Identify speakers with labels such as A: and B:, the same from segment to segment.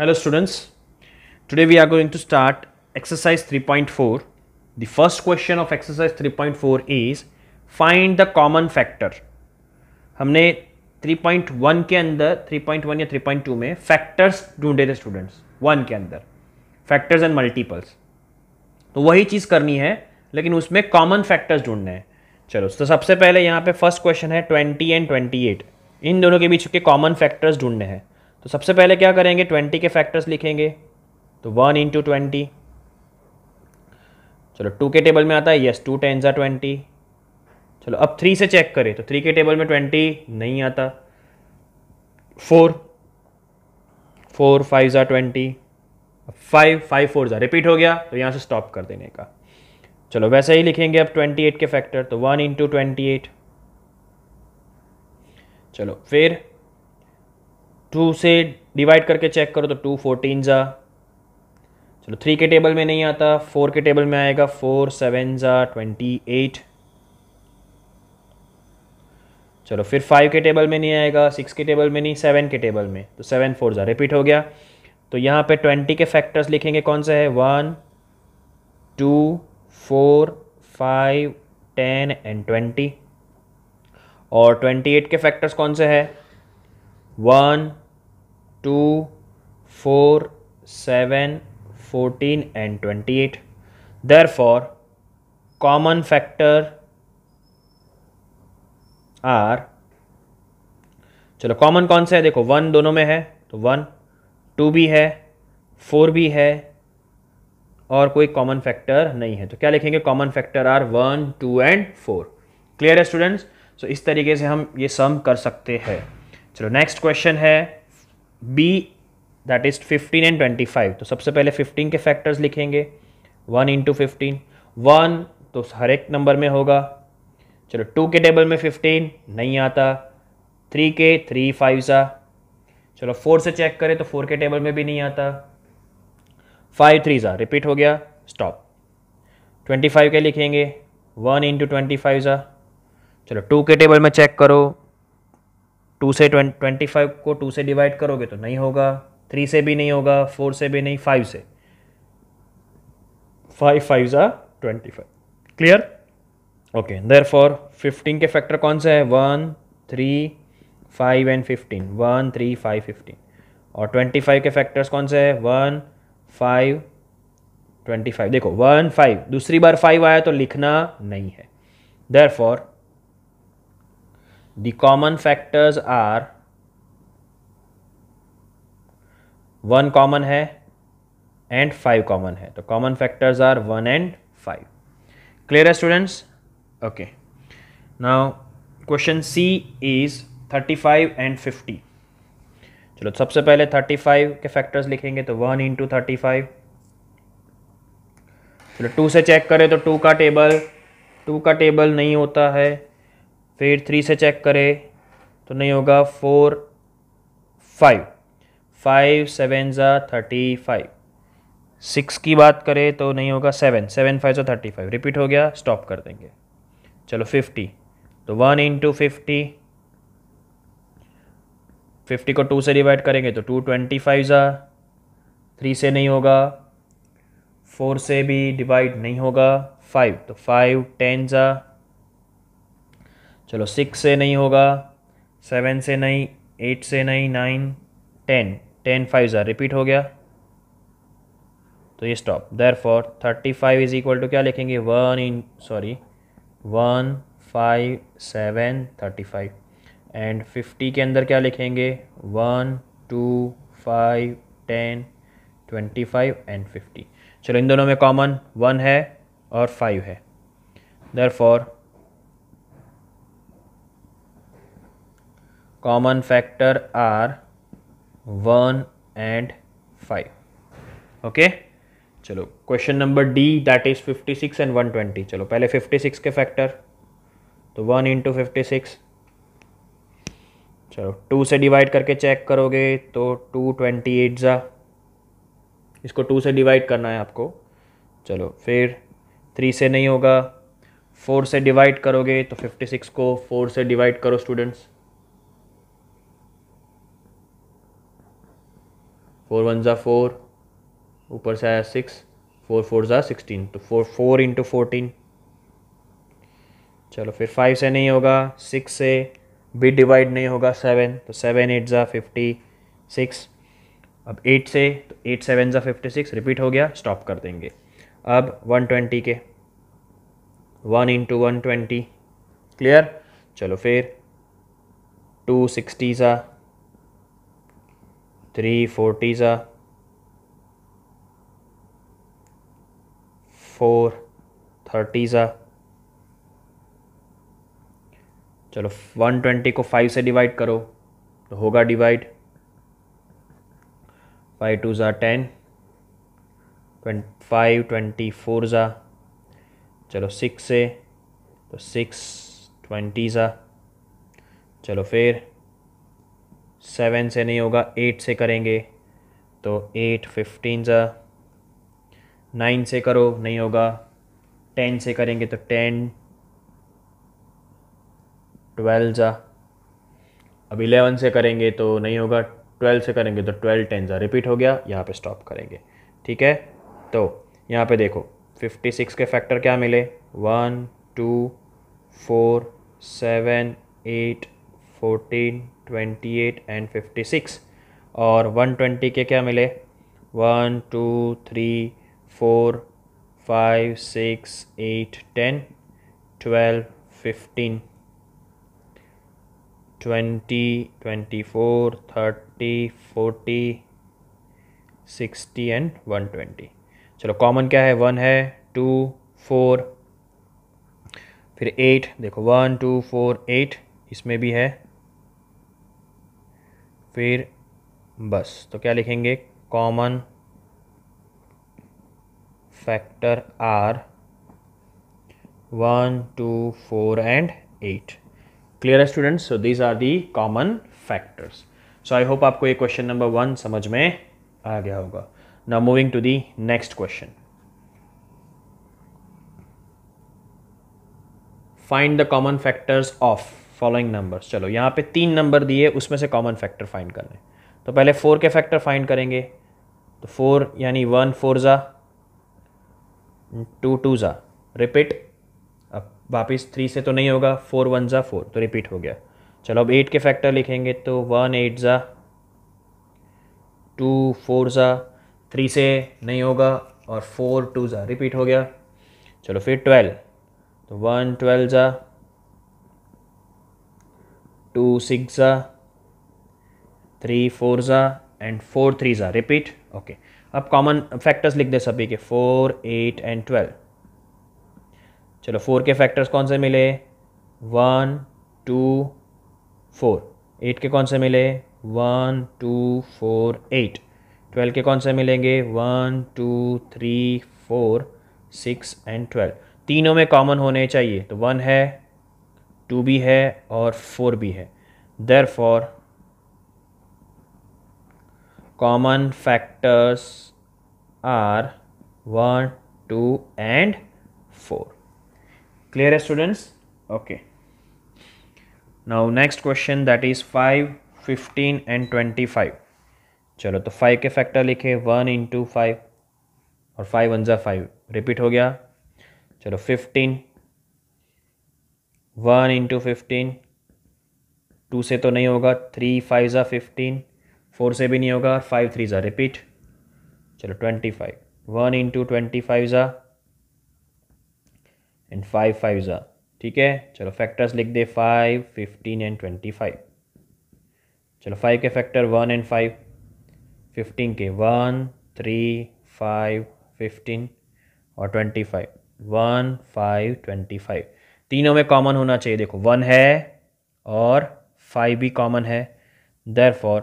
A: hello students today we are going to start exercise 3.4 the first question of exercise 3.4 is find the common factor हमने 3.1 के अंदर 3.1 या 3.2 में factors ढूंढे थे स्टूडेंट्स वन के अंदर फैक्टर्स एंड मल्टीपल्स तो वही चीज़ करनी है लेकिन उसमें कॉमन फैक्टर्स ढूंढने हैं चलो तो सबसे पहले यहाँ पे फर्स्ट क्वेश्चन है ट्वेंटी एंड 28 इन दोनों के बीच के कॉमन फैक्टर्स ढूंढने हैं तो सबसे पहले क्या करेंगे ट्वेंटी के फैक्टर्स लिखेंगे तो वन इंटू ट्वेंटी चलो टू के टेबल में आता है यस टू टेन ज़ा ट्वेंटी चलो अब थ्री से चेक करें तो थ्री के टेबल में ट्वेंटी नहीं आता फोर फोर फाइव ज़ा ट्वेंटी फाइव फाइव फोर ज़ा रिपीट हो गया तो यहाँ से स्टॉप कर देने का चलो वैसे ही लिखेंगे अब ट्वेंटी एट के फैक्टर तो वन इंटू ट्वेंटी एट चलो फिर टू से डिवाइड करके चेक करो तो टू फोर्टीन ज़ा चलो थ्री के टेबल में नहीं आता फोर के टेबल में आएगा फोर सेवन ज़ा ट्वेंटी एट चलो फिर फाइव के टेबल में नहीं आएगा सिक्स के टेबल में नहीं सेवन के टेबल में तो सेवन फोर ज़ा रिपीट हो गया तो यहाँ पे ट्वेंटी के फैक्टर्स लिखेंगे कौन से है one two four five ten and twenty और ट्वेंटी एट के फैक्टर्स कौन से है one two four seven fourteen and twenty eight there for common factor are चलो कॉमन कौन सा है देखो वन दोनों में है तो वन टू भी है फोर भी है और कोई कॉमन फैक्टर नहीं है तो क्या लिखेंगे common factor are one two and four clear है स्टूडेंट्स सो इस तरीके से हम ये सम कर सकते हैं चलो नेक्स्ट क्वेश्चन है बी दैट इज 15 एंड 25 तो सबसे पहले 15 के फैक्टर्स लिखेंगे 1 इंटू फिफ्टीन वन तो हर एक नंबर में होगा चलो टू के टेबल में 15 नहीं आता थ्री के थ्री फाइव सा चलो फोर से चेक करें तो फोर के टेबल में भी नहीं आता फाइव थ्री सा रिपीट हो गया स्टॉप ट्वेंटी फाइव के लिखेंगे वन इंटू ट्वेंटी फाइव सा चलो टू के टेबल में चेक करो टू से ट्वेंटी फाइव को टू से डिवाइड करोगे तो नहीं होगा थ्री से भी नहीं होगा फोर से भी नहीं फाइव से फाइव फाइव ज़ा twenty five clear okay therefore fifteen के फैक्टर कौन से हैं one three five and fifteen one three five fifteen और ट्वेंटी फाइव के फैक्टर्स कौन से हैं वन फाइव ट्वेंटी फाइव देखो वन फाइव दूसरी बार फाइव आया तो लिखना नहीं है देर therefore The common factors are one common है एंड फाइव कॉमन है तो common factors are one and five clear है students okay now question C is thirty five and fifty चलो सबसे पहले थर्टी फाइव के फैक्टर्स लिखेंगे तो वन इंटू थर्टी फाइव चलो टू से चेक करें तो टू का टेबल टू का टेबल नहीं होता है फिर थ्री से चेक करें तो नहीं होगा फोर फाइव फाइव सेवन ज़ा थर्टी फाइव सिक्स की बात करें तो नहीं होगा सेवन सेवन फाइव ज़ा थर्टी फाइव रिपीट हो गया स्टॉप कर देंगे चलो फिफ्टी तो वन इंटू फिफ्टी फिफ्टी को टू से डिवाइड करेंगे तो टू ट्वेंटी फाइव ज़ा थ्री से नहीं होगा फोर से भी डिवाइड नहीं होगा फाइव तो फाइव टेन ज़ा चलो सिक्स से नहीं होगा सेवन से नहीं एट से नहीं नाइन टेन टेन फाइव ज़ार रिपीट हो गया तो ये stop therefore thirty five is equal to क्या लिखेंगे वन इन sorry one five seven thirty five and fifty के अंदर क्या लिखेंगे one two five ten twenty five and fifty चलो इन दोनों में कॉमन वन है और फाइव है देर therefore common factor are one and five okay चलो question number D that is six and twenty चलो पहले सिक्स के फैक्टर तो वन इंटू फिफ्टी चलो टू से डिवाइड करके चेक करोगे तो टू ट्वेंटी एट ज़ा इसको टू से डिवाइड करना है आपको चलो फिर थ्री से नहीं होगा फोर से डिवाइड करोगे तो फिफ्टी सिक्स को फोर से डिवाइड करो स्टूडेंट्स फोर वन ज़ा फोर ऊपर से आया सिक्स फोर फोर ज़ा सिक्सटीन तो फोर फोर इंटू फोर्टीन चलो फिर फाइव से नहीं होगा सिक्स से भी डिवाइड नहीं होगा सेवन तो सेवन एट ज़ा फिफ्टी सिक्स अब एट से तो एट सेवन ज़ा फिफ्टी सिक्स रिपीट हो गया स्टॉप कर देंगे अब वन ट्वेंटी के one into one twenty clear चलो फिर टू सिक्सटी ज़ा थ्री फोर्टी सा फोर थर्टी सा चलो वन ट्वेंटी को फाइव से डिवाइड करो तो होगा डिवाइड फाइव टू ज़ा टेन फाइव ट्वेंटी फोर ज़ा चलो सिक्स से तो सिक्स ट्वेंटी ज़ा चलो फिर सेवन से नहीं होगा एट से करेंगे तो एट फिफ्टीन ज़ा नाइन से करो नहीं होगा टेन से करेंगे तो टेन ट्वेल्व ज़ा अब इलेवन से करेंगे तो नहीं होगा ट्वेल्व से करेंगे तो ट्वेल्व टेन ज़ा रिपीट हो गया यहाँ पे स्टॉप करेंगे ठीक है तो यहाँ पे देखो फिफ्टी सिक्स के फैक्टर क्या मिले one two four seven eight fourteen twenty eight and fifty six और वन ट्वेंटी के क्या मिले one two three four five six eight ten twelve fifteen twenty twenty four thirty forty sixty and one twenty चलो common क्या है one है two four फिर eight देखो वन टू फोर एट इसमें भी है फिर बस तो क्या लिखेंगे common factor are one two four and eight clear है students so these are the common factors so I hope आपको ये क्वेश्चन नंबर वन समझ में आ गया होगा now moving to the next question find the common factors of following numbers चलो यहाँ पे तीन नंबर दिए उसमें से कॉमन फैक्टर फाइंड करने तो पहले फोर के फैक्टर फाइंड करेंगे तो फोर यानी वन फोर ज़ा टू टू ज़ा रिपीट अब वापस थ्री से तो नहीं होगा फोर वन ज़ा फोर तो रिपीट हो गया चलो अब एट के फैक्टर लिखेंगे तो वन एट ज़ा टू फोर ज़ा थ्री से नहीं होगा और फोर टू ज़ा रिपीट हो गया चलो फिर ट्वेल्व तो वन ट्वेल्व ज़ा टू सिक्स ज़ा थ्री फोर ज़ा एंड फोर थ्री ज़ा रिपीट ओके अब कॉमन फैक्टर्स लिख दे सभी के फोर एट एंड ट्वेल्व चलो फोर के फैक्टर्स कौन से मिले वन टू फोर एट के कौन से मिले one two four eight twelve के कौन से मिलेंगे one two three four six and twelve तीनों में कॉमन होने चाहिए तो वन है टू भी है और फोर भी है there for common factors are one two and four clear है students okay now next question that is five fifteen and twenty five चलो तो फाइव के फैक्टर लिखे वन इंटू फाइव और फाइव वन ज़ा फाइव रिपीट हो गया चलो fifteen one into fifteen two से तो नहीं होगा थ्री फाइव ज़ा फिफ्टीन फोर से भी नहीं होगा और फाइव थ्री ज़ा रिपीट चलो twenty five one into twenty five ज़ा एंड फाइव फाइव ज़ा ठीक है चलो फैक्टर्स लिख दे five fifteen and twenty five चलो फाइव के factor one and five fifteen के वन थ्री फाइव फिफ्टीन और twenty five one five twenty five तीनों में कॉमन होना चाहिए देखो वन है और फाइव भी कॉमन है there for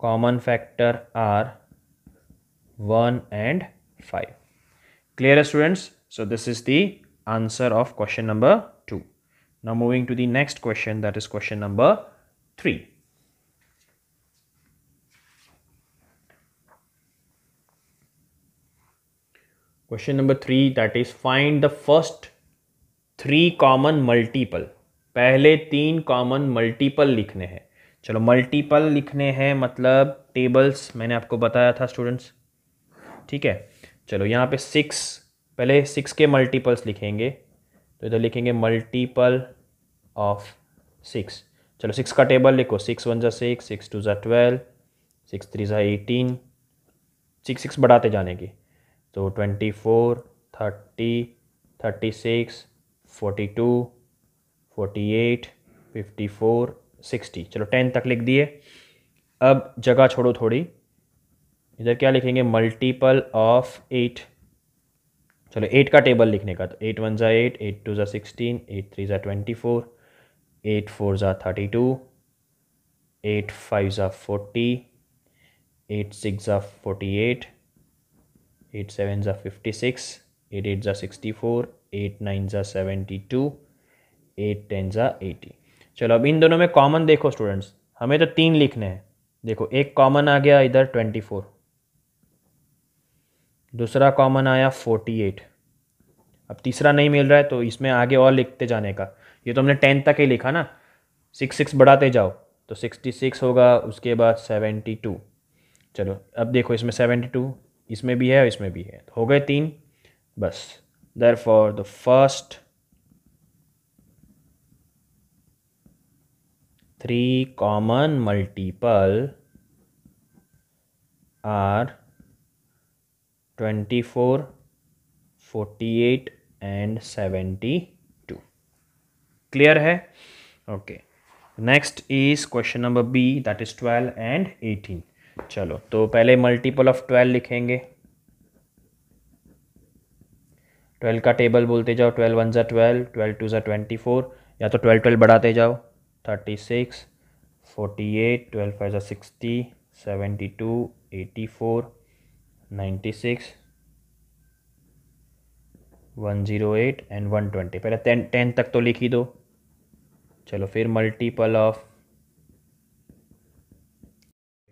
A: common factor are one and five clear है students so this is the answer of question number two now moving to the next question that is question number three question number three that is find the first three common multiple पहले तीन common multiple लिखने हैं चलो multiple लिखने हैं मतलब tables मैंने आपको बताया था स्टूडेंट्स ठीक है चलो यहाँ पे सिक्स पहले सिक्स के मल्टीपल्स लिखेंगे तो इधर लिखेंगे मल्टीपल ऑफ सिक्स चलो सिक्स का टेबल लिखो सिक्स वन ज़ा सिक्स सिक्स टू ज़ा ट्वेल्व सिक्स थ्री ज़ा एटीन सिक्स सिक्स बढ़ाते जाने की तो twenty four thirty thirty six forty two forty eight fifty four sixty चलो टेन तक लिख दिए अब जगह छोड़ो थोड़ी इधर क्या लिखेंगे मल्टीपल ऑफ एट चलो एट का टेबल लिखने का तो एट वन ज़ा एट एट टू ज़ा सिक्सटीन एट थ्री ज़ा ट्वेंटी फोर एट फोर ज़ा थर्टी टू एट फाइव ज़ा फोर्टी एट सिक्स ज़ा forty eight 8 six eight 56 8 sixty four 64 8 ज़ा सेवेंटी 72 8 टेन ज़ा 80 चलो अब इन दोनों में कॉमन देखो स्टूडेंट्स हमें तो तीन लिखने हैं देखो एक कॉमन आ गया इधर ट्वेंटी फोर दूसरा कॉमन आया फोर्टी एट अब तीसरा नहीं मिल रहा है तो इसमें आगे और लिखते जाने का ये तो हमने टेन तक ही लिखा ना सिक्स सिक्स बढ़ाते जाओ तो सिक्सटी सिक्स होगा उसके बाद सेवेंटी टू चलो अब देखो इसमें सेवेंटी टू इसमें भी है इसमें भी है तो हो गए तीन बस there for the first three common multiple are twenty four forty eight and seventy two clear है okay next is question number B that is twelve and eighteen चलो तो पहले मल्टीपल ऑफ ट्वेल्व लिखेंगे ट्वेल्व का table बोलते जाओ twelve one ज़ा twelve twelve two ज़ा ट्वेंटी फोर या तो ट्वेल्व ट्वेल्व बढ़ाते जाओ thirty six forty eight twelve five ज़ा sixty seventy two eighty four ninety six one zero eight and one twenty पहले टेन टेन तक तो लिख ही दो चलो फिर मल्टीपल ऑफ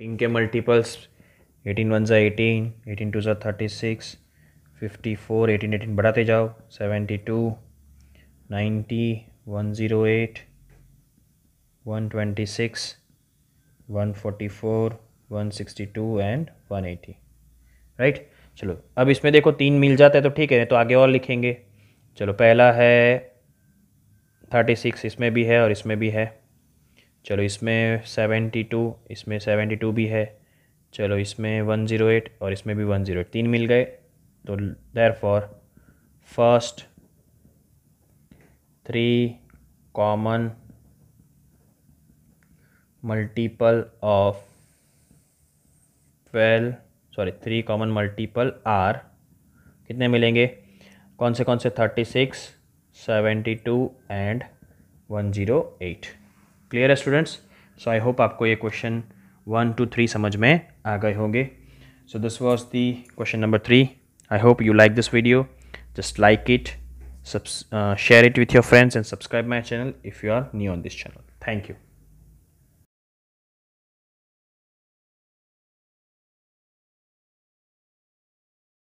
A: टीन के मल्टीपल्स एटीन वन ज़ा एटीन एटीन टू ज़ा thirty six fifty four eighteen eighteen बढ़ाते जाओ seventy two ninety one zero eight one twenty six one forty four one sixty two and one eighty right चलो अब इसमें देखो तीन मिल जाता है तो ठीक है तो आगे और लिखेंगे चलो पहला है थर्टी सिक्स इसमें भी है और इसमें भी है चलो इसमें सेवेंटी टू इसमें सेवेंटी टू भी है चलो इसमें वन ज़ीरो एट और इसमें भी वन ज़ीरो एट तीन मिल गए तो there for first three common multiple of twelve sorry three common multiple are कितने मिलेंगे कौन से कौन से thirty six seventy two and one zero eight clear है स्टूडेंट्स सो आई होप आपको ये क्वेश्चन वन टू थ्री समझ में आ गए होंगे so this was the question number three I hope you like this video just like it share it with your friends and subscribe my channel if you are new on this channel thank you